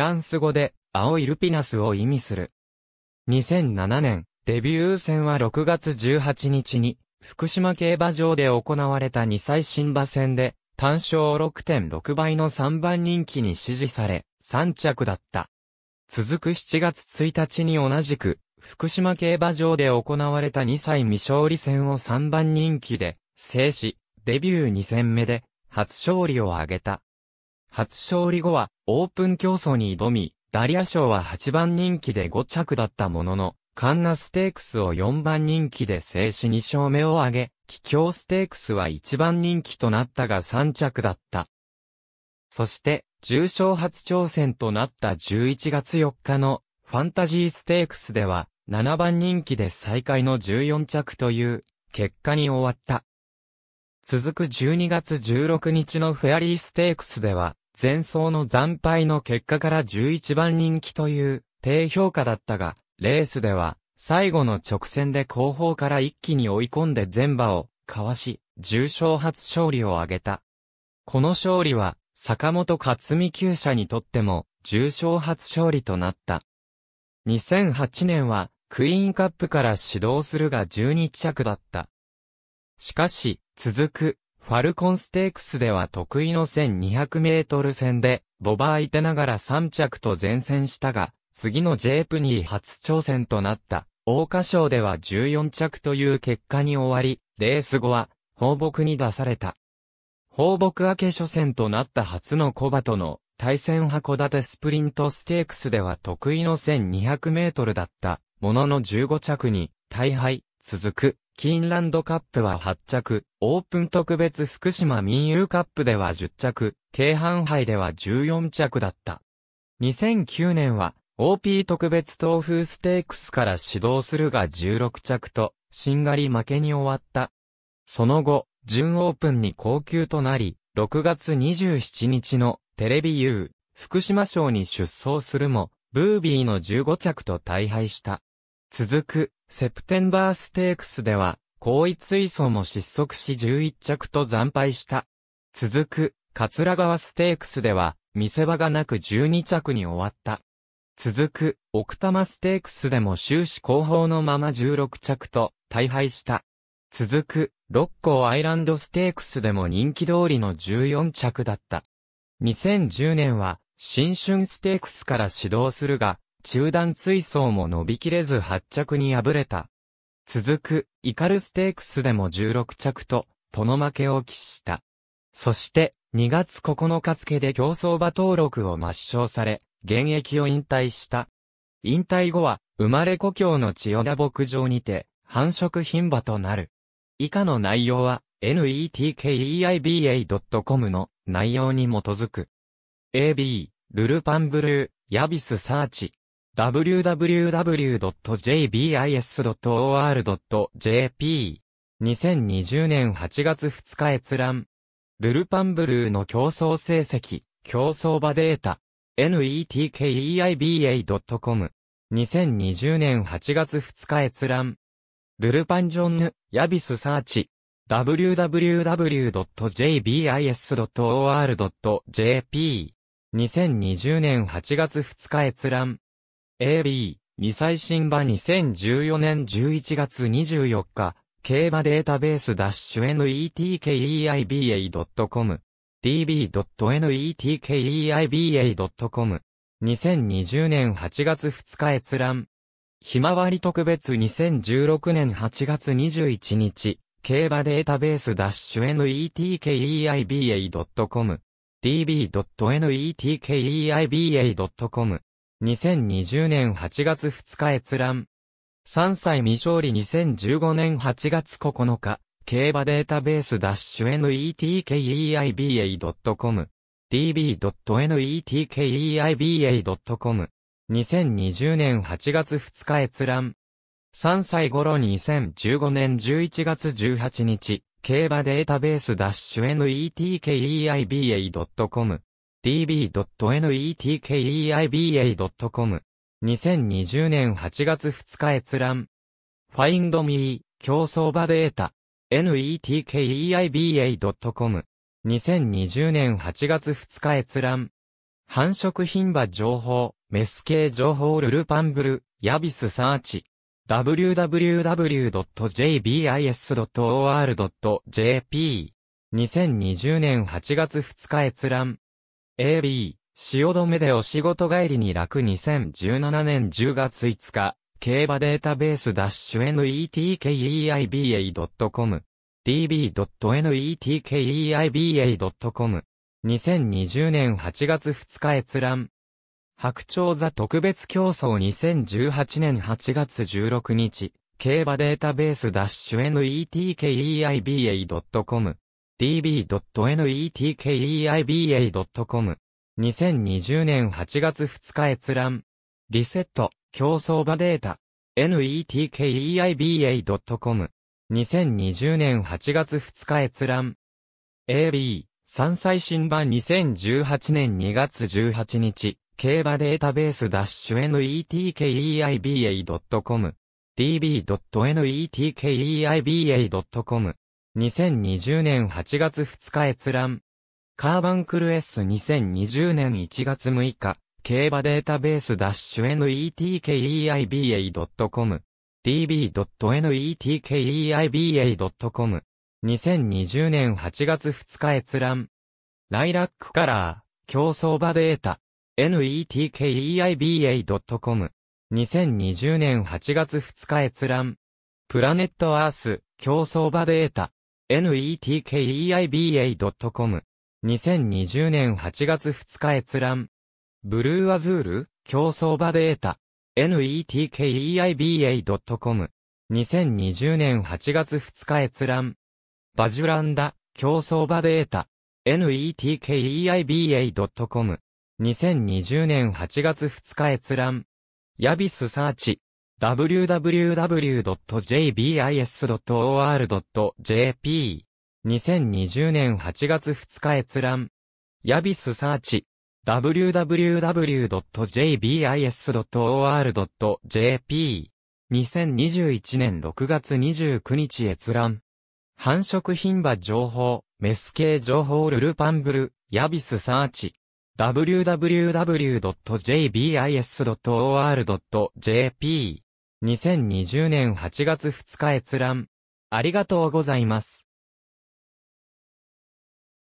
ランス語で、青いルピナスを意味する。2007年、デビュー戦は6月18日に、福島競馬場で行われた2歳新馬戦で、単勝6.6倍の3番人気に支持され、3着だった。続く7月1日に同じく、福島競馬場で行われた2歳未勝利戦を3番人気で、制し、デビュー2戦目で、初勝利を挙げた。初勝利後は、オープン競争に挑み、ダリア賞は8番人気で5着だったものの、カンナステークスを4番人気で制止2勝目を挙げ、気境ステークスは1番人気となったが3着だった。そして、重賞初挑戦となった11月4日のファンタジーステークスでは、7番人気で最下位の14着という結果に終わった。続く12月16日のフェアリーステークスでは、前走の惨敗の結果から11番人気という低評価だったが、レースでは最後の直線で後方から一気に追い込んで全馬をかわし、重賞初勝利を挙げた。この勝利は、坂本克美厩舎にとっても、重賞初勝利となった。2008年は、クイーンカップから始動するが12着だった。しかし、続く、ファルコンステークスでは得意の1200メートル戦で、ボバー相手ながら3着と前線したが、次のジェープニー初挑戦となった、大花賞では14着という結果に終わり、レース後は、放牧に出された。放牧明け初戦となった初のコバとの対戦函館スプリントステークスでは得意の1200メートルだったものの15着に大敗続くキーンランドカップは8着、オープン特別福島民友カップでは10着、京阪杯では14着だった。2009年は、OP 特別東風ステークスから指導するが16着と、しんがり負けに終わった。その後、準オープンに高級となり、6月27日のテレビ U、福島賞に出走するも、ブービーの15着と大敗した。続く、セプテンバーステークスでは、後位追走も失速し11着と惨敗した。続く、桂川ステークスでは、見せ場がなく12着に終わった。続く、奥多摩ステークスでも終始後方のまま16着と、大敗した。続く、六甲アイランドステークスでも人気通りの14着だった。2010年は、新春ステークスから始動するが、中段追走も伸びきれず8着に敗れた。続く、イカルステークスでも16着と、との負けを喫した。そして、2月9日付で競走馬登録を抹消され、現役を引退した。引退後は、生まれ故郷の千代田牧場にて、繁殖牝馬となる。以下の内容は、netkeiba.com の内容に基づく。AB、ルルパンブルー、ヤビスサーチ。www.jbis.or.jp。2020年8月2日閲覧。ルルパンブルーの競争成績、競争場データ。netkeiba.com。2020年8月2日閲覧。ルルパンジョンヌ、ヤビスサーチ。www.jbis.or.jp。2020年8月2日閲覧。AB、2最新版2014年11月24日、競馬データベース netkeiba.com db.netkeiba.com 2020年8月2日閲覧ひまわり特別2016年8月21日競馬データベース netkeiba.com db.netkeiba.com 2020年8月2日閲覧。3歳未勝利2015年8月9日、競馬データベース netkeiba.com db.netkeiba.com 2020年8月2日閲覧。3歳頃2015年11月18日、競馬データベース netkeiba.com db.netkeiba.com。2020年8月2日閲覧。Find Me 競争場データ。netkeiba.com。2020年8月2日閲覧。繁殖品場情報、メス系情報ルルパンブル、ヤビスサーチ。www.jbis.or.jp。2020年8月2日閲覧。AB、汐留でお仕事帰りに楽2017年10月5日、競馬データベースダッシュ netkeiba.com db.netkeiba.com 2020年8月2日閲覧白鳥座特別競争2018年8月16日競馬データベースダッシュ netkeiba.com db.netkeiba.com。2020年8月2日閲覧。リセット、競争場データ。netkeiba.com。2020年8月2日閲覧。AB、3最新版2018年2月18日。競馬データベース -netkeiba.com。db.netkeiba.com。2020年8月2日閲覧。カーバンクル S2020 年1月6日、競馬データベース -netkeiba.com、db.netkeiba.com、2020年8月2日閲覧。ライラックカラー、競争場データ、netkeiba.com、2020年8月2日閲覧。プラネットアース、競争場データ。netkeiba.com。2020年8月2日閲覧。ブルーアズール、競争場データ。netkeiba.com。2020年8月2日閲覧。バジュランダ、競争場データ。netkeiba.com。2020年8月2日閲覧。ヤビスサーチ。www.jbis.or.jp。2020年8月2日閲覧。ヤビスサーチ。www.jbis.or.jp。2021年6月29日閲覧。繁殖品馬情報、メス系情報ルルパンブル、ヤビスサーチ。www.jbis.or.jp。2020年8月2日閲覧。ありがとうございます。